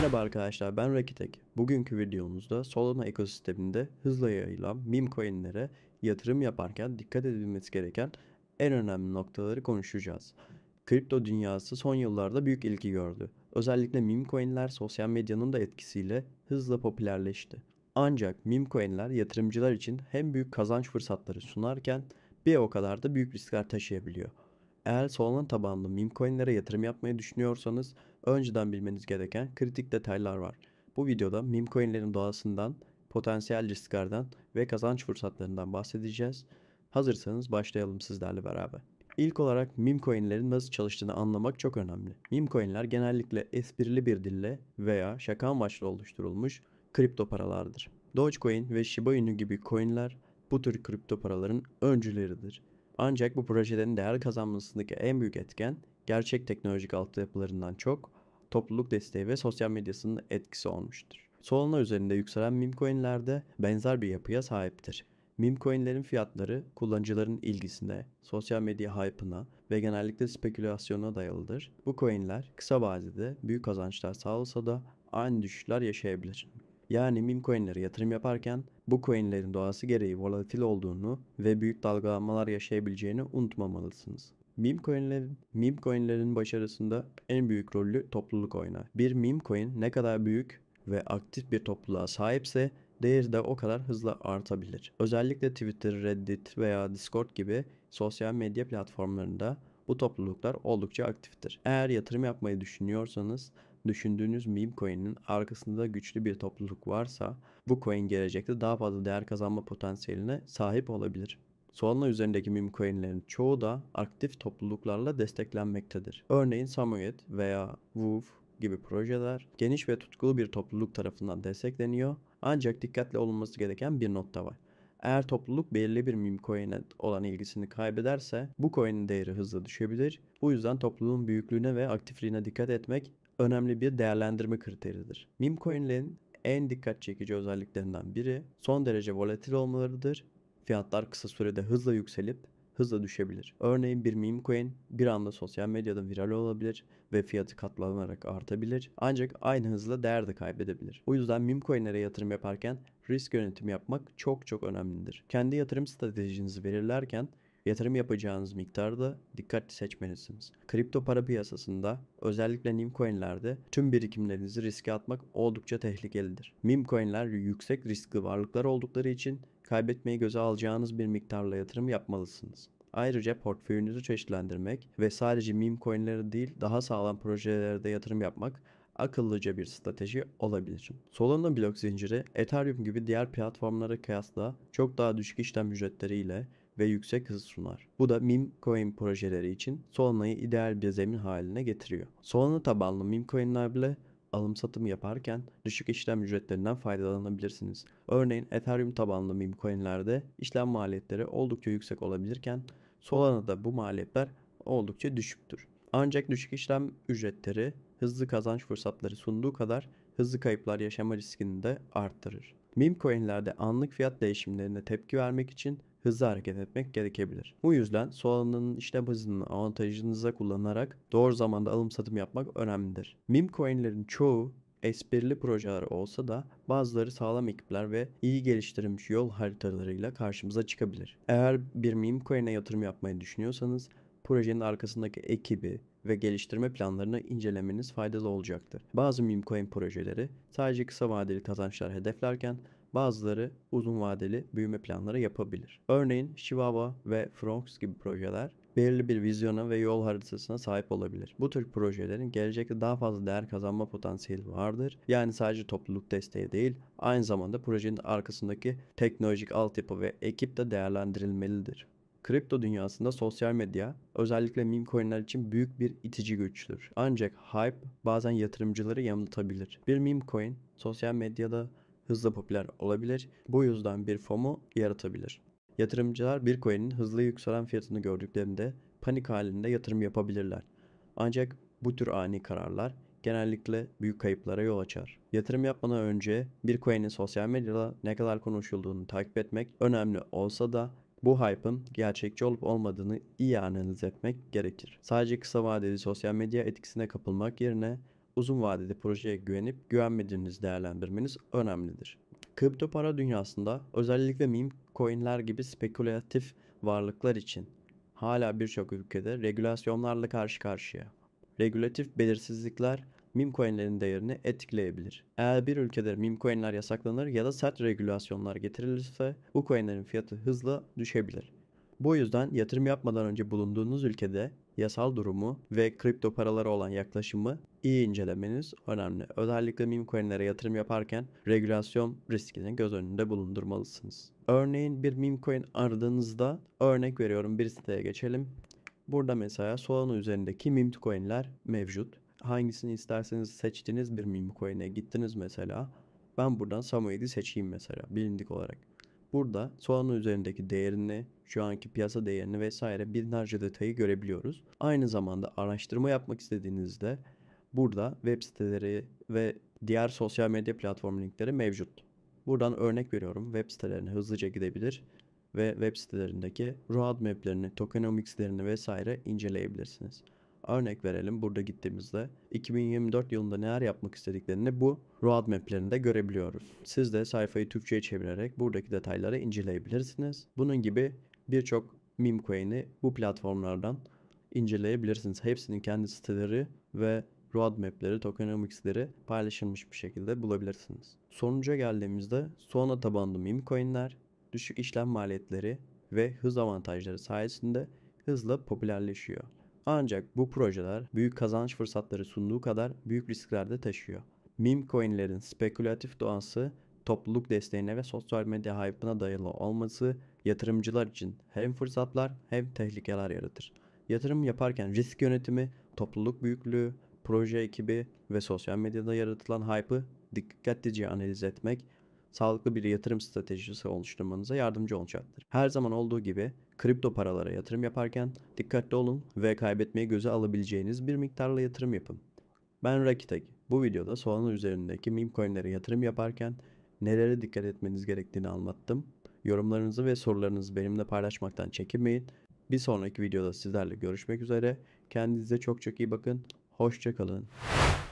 Merhaba arkadaşlar ben Rakitek. Bugünkü videomuzda Solana ekosisteminde hızla yayılan meme coinlere yatırım yaparken dikkat edilmesi gereken en önemli noktaları konuşacağız. Kripto dünyası son yıllarda büyük ilgi gördü. Özellikle meme coinler sosyal medyanın da etkisiyle hızla popülerleşti. Ancak meme coinler yatırımcılar için hem büyük kazanç fırsatları sunarken bir o kadar da büyük riskler taşıyabiliyor. Eğer Solana tabanlı meme coinlere yatırım yapmayı düşünüyorsanız önceden bilmeniz gereken kritik detaylar var. Bu videoda meme coinlerin doğasından, potansiyel risklerden ve kazanç fırsatlarından bahsedeceğiz. Hazırsanız başlayalım sizlerle beraber. İlk olarak meme coinlerin nasıl çalıştığını anlamak çok önemli. Meme coinler genellikle esprili bir dille veya şaka amaçlı oluşturulmuş kripto paralardır. Dogecoin ve Shiba Inu gibi coinler bu tür kripto paraların öncüleridir. Ancak bu projelerin değer kazanmasındaki en büyük etken gerçek teknolojik altyapılarından çok topluluk desteği ve sosyal medyasının etkisi olmuştur. Solana üzerinde yükselen meme coinlerde benzer bir yapıya sahiptir. Meme coinlerin fiyatları kullanıcıların ilgisine, sosyal medya hype'ına ve genellikle spekülasyona dayalıdır. Bu coinler kısa vadede büyük kazançlar sağlasa da aynı düşüşler yaşayabilir. Yani meme coinlere yatırım yaparken bu coinlerin doğası gereği volatil olduğunu ve büyük dalgalanmalar yaşayabileceğini unutmamalısınız. Meme coin'lerin, meme coin'lerin başarısında en büyük rolü topluluk oynar. Bir meme coin ne kadar büyük ve aktif bir topluluğa sahipse değeri de o kadar hızlı artabilir. Özellikle Twitter, Reddit veya Discord gibi sosyal medya platformlarında bu topluluklar oldukça aktiftir. Eğer yatırım yapmayı düşünüyorsanız düşündüğünüz meme coin'in arkasında güçlü bir topluluk varsa bu coin gelecekte daha fazla değer kazanma potansiyeline sahip olabilir. Solana üzerindeki meme coinlerin çoğu da aktif topluluklarla desteklenmektedir. Örneğin Samoyed veya Woof gibi projeler geniş ve tutkulu bir topluluk tarafından destekleniyor ancak dikkatli olunması gereken bir nokta var. Eğer topluluk belirli bir meme coin'e olan ilgisini kaybederse bu coin'in değeri hızla düşebilir. Bu yüzden topluluğun büyüklüğüne ve aktifliğine dikkat etmek önemli bir değerlendirme kriteridir. Meme coin'lerin en dikkat çekici özelliklerinden biri son derece volatil olmalarıdır Fiyatlar kısa sürede hızla yükselip hızla düşebilir. Örneğin bir meme coin bir anda sosyal medyada viral olabilir ve fiyatı katlanarak artabilir ancak aynı hızla değer de kaybedebilir. O yüzden meme coinlere yatırım yaparken risk yönetimi yapmak çok çok önemlidir. Kendi yatırım stratejinizi belirlerken Yatırım yapacağınız miktarı da dikkatli seçmelisiniz. Kripto para piyasasında özellikle meme coinlerde tüm birikimlerinizi riske atmak oldukça tehlikelidir. Meme coinler yüksek riskli varlıklar oldukları için kaybetmeyi göze alacağınız bir miktarla yatırım yapmalısınız. Ayrıca portföyünüzü çeşitlendirmek ve sadece meme coinlere değil daha sağlam projelerde yatırım yapmak akıllıca bir strateji olabilir. Solana blok zinciri Ethereum gibi diğer platformlara kıyasla çok daha düşük işlem ücretleriyle ve yüksek hız sunar. Bu da meme coin projeleri için Solana'yı ideal bir zemin haline getiriyor. Solana tabanlı meme coinler bile alım satım yaparken düşük işlem ücretlerinden faydalanabilirsiniz. Örneğin Ethereum tabanlı meme coinlerde işlem maliyetleri oldukça yüksek olabilirken Solana'da bu maliyetler oldukça düşüktür. Ancak düşük işlem ücretleri hızlı kazanç fırsatları sunduğu kadar hızlı kayıplar yaşama riskini de arttırır. Meme coinlerde anlık fiyat değişimlerine tepki vermek için hızlı hareket etmek gerekebilir. Bu yüzden Solana'nın işlem hızını avantajınıza kullanarak doğru zamanda alım satım yapmak önemlidir. Meme coinlerin çoğu esprili projeler olsa da bazıları sağlam ekipler ve iyi geliştirilmiş yol haritalarıyla karşımıza çıkabilir. Eğer bir meme coin'e yatırım yapmayı düşünüyorsanız projenin arkasındaki ekibi ve geliştirme planlarını incelemeniz faydalı olacaktır. Bazı meme coin projeleri sadece kısa vadeli kazançlar hedeflerken Bazıları uzun vadeli büyüme planları yapabilir. Örneğin Chihuahua ve Fronx gibi projeler belirli bir vizyona ve yol haritasına sahip olabilir. Bu tür projelerin gelecekte daha fazla değer kazanma potansiyeli vardır. Yani sadece topluluk desteği değil, aynı zamanda projenin arkasındaki teknolojik altyapı ve ekip de değerlendirilmelidir. Kripto dünyasında sosyal medya özellikle meme coinler için büyük bir itici güçtür. Ancak hype bazen yatırımcıları yanıltabilir. Bir meme coin sosyal medyada hızla popüler olabilir. Bu yüzden bir FOMO yaratabilir. Yatırımcılar Bitcoin'in hızlı yükselen fiyatını gördüklerinde panik halinde yatırım yapabilirler. Ancak bu tür ani kararlar genellikle büyük kayıplara yol açar. Yatırım yapmadan önce Bitcoin'in sosyal medyada ne kadar konuşulduğunu takip etmek önemli olsa da bu hype'ın gerçekçi olup olmadığını iyi analiz etmek gerekir. Sadece kısa vadeli sosyal medya etkisine kapılmak yerine uzun vadede projeye güvenip güvenmediğinizi değerlendirmeniz önemlidir. Kripto para dünyasında özellikle meme coinler gibi spekülatif varlıklar için hala birçok ülkede regülasyonlarla karşı karşıya. Regülatif belirsizlikler meme coinlerin değerini etkileyebilir. Eğer bir ülkede meme coinler yasaklanır ya da sert regülasyonlar getirilirse bu coinlerin fiyatı hızla düşebilir. Bu yüzden yatırım yapmadan önce bulunduğunuz ülkede yasal durumu ve kripto paralara olan yaklaşımı iyi incelemeniz önemli. Özellikle meme coin'lere yatırım yaparken regülasyon riskini göz önünde bulundurmalısınız. Örneğin bir meme coin aradığınızda örnek veriyorum bir siteye geçelim. Burada mesela Solana üzerindeki meme coin'ler mevcut. Hangisini isterseniz seçtiğiniz bir meme coin'e gittiniz mesela. Ben buradan Samoyed'i seçeyim mesela bilindik olarak. Burada soğanın üzerindeki değerini, şu anki piyasa değerini vesaire binlerce detayı görebiliyoruz. Aynı zamanda araştırma yapmak istediğinizde burada web siteleri ve diğer sosyal medya platform linkleri mevcut. Buradan örnek veriyorum web sitelerine hızlıca gidebilir ve web sitelerindeki roadmap'lerini, tokenomics'lerini vesaire inceleyebilirsiniz. Örnek verelim burada gittiğimizde 2024 yılında neler yapmak istediklerini bu roadmap'lerinde görebiliyoruz. Siz de sayfayı Türkçe'ye çevirerek buradaki detayları inceleyebilirsiniz. Bunun gibi birçok meme coin'i bu platformlardan inceleyebilirsiniz. Hepsinin kendi siteleri ve roadmap'leri, tokenomics'leri paylaşılmış bir şekilde bulabilirsiniz. Sonuca geldiğimizde Solana tabanlı meme coin'ler, düşük işlem maliyetleri ve hız avantajları sayesinde hızla popülerleşiyor. Ancak bu projeler büyük kazanç fırsatları sunduğu kadar büyük riskler de taşıyor. Meme coinlerin spekülatif doğası, topluluk desteğine ve sosyal medya hype'ına dayalı olması yatırımcılar için hem fırsatlar hem tehlikeler yaratır. Yatırım yaparken risk yönetimi, topluluk büyüklüğü, proje ekibi ve sosyal medyada yaratılan hype'ı dikkatlice analiz etmek sağlıklı bir yatırım stratejisi oluşturmanıza yardımcı olacaktır. Her zaman olduğu gibi kripto paralara yatırım yaparken dikkatli olun ve kaybetmeyi göze alabileceğiniz bir miktarla yatırım yapın. Ben Rakitek. Bu videoda Solana üzerindeki meme coinlere yatırım yaparken nelere dikkat etmeniz gerektiğini anlattım. Yorumlarınızı ve sorularınızı benimle paylaşmaktan çekinmeyin. Bir sonraki videoda sizlerle görüşmek üzere. Kendinize çok çok iyi bakın. Hoşçakalın.